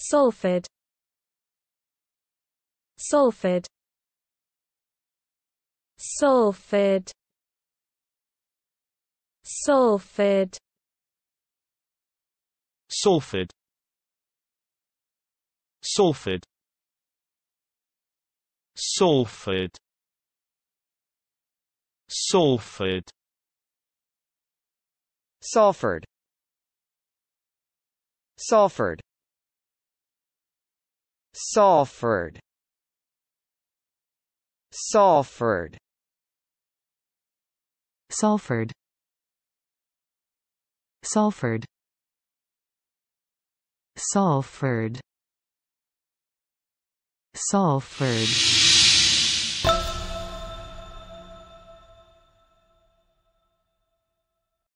Salford Salford Salford Salford Salford Salford Salford Salford Salford Salford Salford Salford Salford Salford Salford Salford